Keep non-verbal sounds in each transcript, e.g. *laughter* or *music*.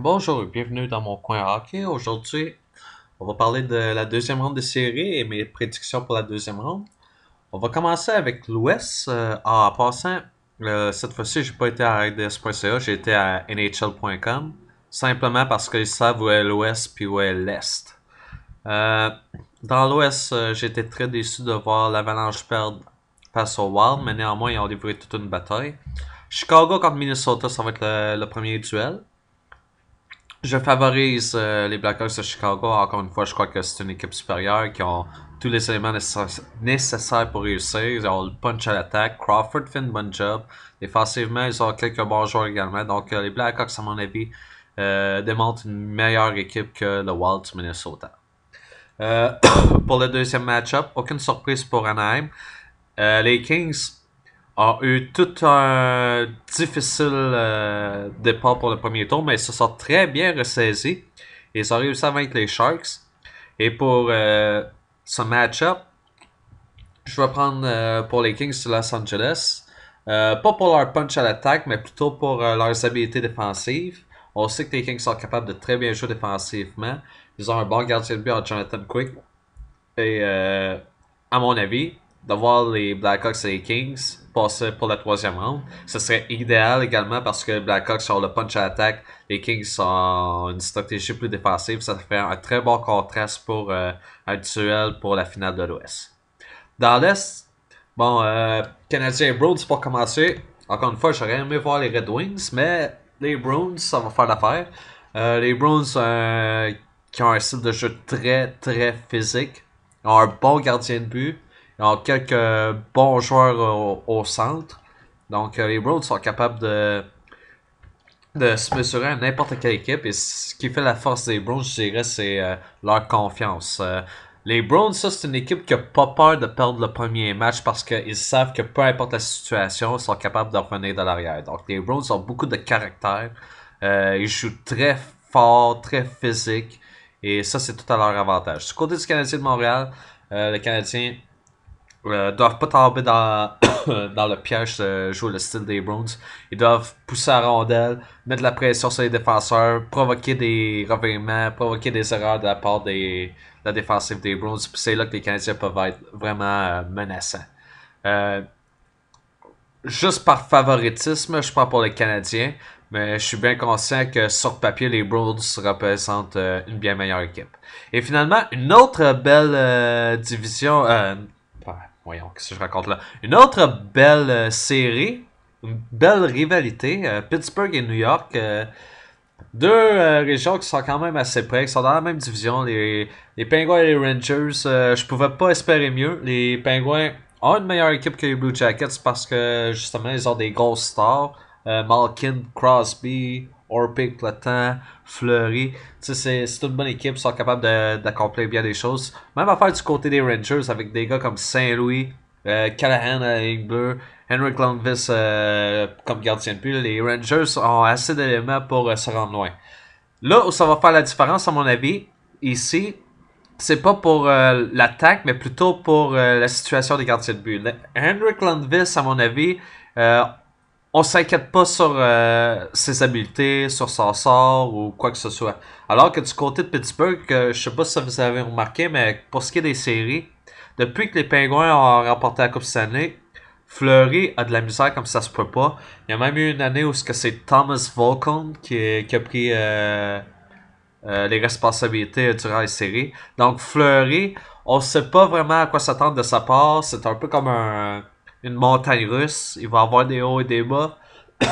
Bonjour et bienvenue dans mon coin hockey. Aujourd'hui, on va parler de la deuxième ronde de série et mes prédictions pour la deuxième ronde. On va commencer avec l'Ouest. Euh, en passant, euh, cette fois-ci, j'ai pas été à RDS.ca, j'ai été à NHL.com. Simplement parce qu'ils savent où est l'Ouest puis où est l'Est. Euh, dans l'Ouest, j'étais très déçu de voir l'Avalanche perdre face au Wild, mais néanmoins, ils ont livré toute une bataille. Chicago contre Minnesota, ça va être le premier duel. Je favorise euh, les Blackhawks de Chicago. Encore une fois, je crois que c'est une équipe supérieure qui ont tous les éléments nécessaires pour réussir. Ils ont le punch à l'attaque. Crawford fait une bonne job. Défensivement, ils ont quelques bons joueurs également. Donc, euh, les Blackhawks, à mon avis, euh, démontrent une meilleure équipe que le Wild Minnesota. Euh, *coughs* pour le deuxième match-up, aucune surprise pour Anaheim. les Kings a eu tout un difficile euh, départ pour le premier tour, mais ils se sont très bien ressaisis. Ils ont réussi à vaincre les Sharks. Et pour euh, ce match-up, je vais prendre euh, pour les Kings de Los Angeles. pas pour leur punch à l'attaque, mais plutôt pour leurs habiletés défensives. On sait que les Kings sont capables de très bien jouer défensivement. Ils ont un bon gardien de but en Jonathan Quick. Et à mon avis, d'avoir les Blackhawks et les Kings passer pour la troisième ronde. Ce serait idéal également parce que les Blackhawks ont le punch à l'attaque. les Kings ont une stratégie plus défensive. Ça fait un très bon contraste pour euh, pour la finale de l'Ouest. Dans l'Est, bon, euh, Canadiens et Browns pour commencer. Encore une fois, j'aurais aimé voir les Red Wings, mais les Browns, ça va faire l'affaire. Euh, les Browns euh, qui ont un style de jeu très très physique, ont un bon gardien de but alors, quelques bons joueurs au, centre. Donc, euh, les Browns sont capables de, de se mesurer à n'importe quelle équipe. Et ce qui fait la force des Browns, je dirais, c'est euh, leur confiance. Euh, les Browns, ça, c'est une équipe qui n'a pas peur de perdre le premier match parce qu'ils savent que peu importe la situation, ils sont capables de revenir de l'arrière. Donc, les Browns ont beaucoup de caractère. ils jouent très fort, très physique. Et ça, c'est tout à leur avantage. Du côté du Canadien de Montréal, le Canadien euh, doivent pas tomber dans, *coughs* dans le piège de jouer le style des Browns. Ils doivent pousser à rondelle, mettre la pression sur les défenseurs, provoquer des revirements, provoquer des erreurs de la part des, de la défensive des Browns. C'est là que les Canadiens peuvent être vraiment euh, menaçants. Euh, juste par favoritisme, je prends pour les Canadiens, mais je suis bien conscient que sur papier, les Browns représentent une bien meilleure équipe. Et finalement, une autre belle division, voyons, que je raconte là? Une autre belle euh, série, une belle rivalité, euh, Pittsburgh et New York. Euh, deux régions qui sont quand même assez près, qui sont dans la même division, les, les Penguins et les Rangers. je je pouvais pas espérer mieux. Les Penguins ont une meilleure équipe que les Blue Jackets parce que justement ils ont des grosses stars. Malkin, Crosby, Orpik, Platin, Fleury. C'est une bonne équipe, ils sont capables d'accomplir bien des choses. Même à faire du côté des Rangers avec des gars comme Saint-Louis, euh, Callahan à euh, Henrik Lundqvist euh, comme gardien de but. Les Rangers ont assez d'éléments pour se rendre loin. Là où ça va faire la différence, à mon avis, ici, c'est pas pour l'attaque, mais plutôt pour la situation des gardiens de but. Henrik Lundqvist, à mon avis, on s'inquiète pas sur euh, ses habiletés, sur son sort ou quoi que ce soit. Alors que du côté de Pittsburgh, euh, je sais pas si vous avez remarqué, mais pour ce qui est des séries, depuis que les Pingouins ont remporté la Coupe année, Fleury a de la misère comme ça se peut pas. Il y a même eu une année où c'est Thomas Volkan qui, a pris euh, les responsabilités durant les séries. Donc Fleury, on sait pas vraiment à quoi s'attendre de sa part. C'est un peu comme un une montagne russe. Il va avoir des hauts et des bas. *coughs*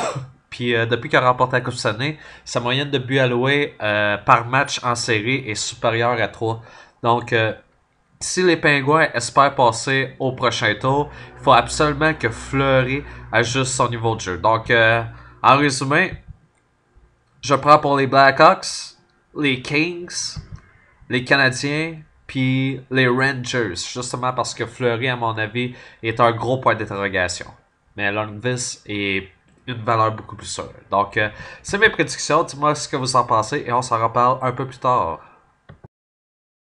Puis euh, depuis qu'il a remporté la Coupe Stanley, sa moyenne de buts alloués euh, par match en série est supérieure à 3. Donc, euh, si les Pingouins espèrent passer au prochain tour, il faut absolument que Fleury ajuste son niveau de jeu. Donc, en résumé, je prends pour les Blackhawks, les Kings, les Canadiens, puis les Rangers, justement parce que Fleury, à mon avis, est un gros point d'interrogation. Mais Longvis est une valeur beaucoup plus sûre. Donc, euh, c'est mes prédictions. Dis-moi ce que vous en pensez et on s'en reparle un peu plus tard.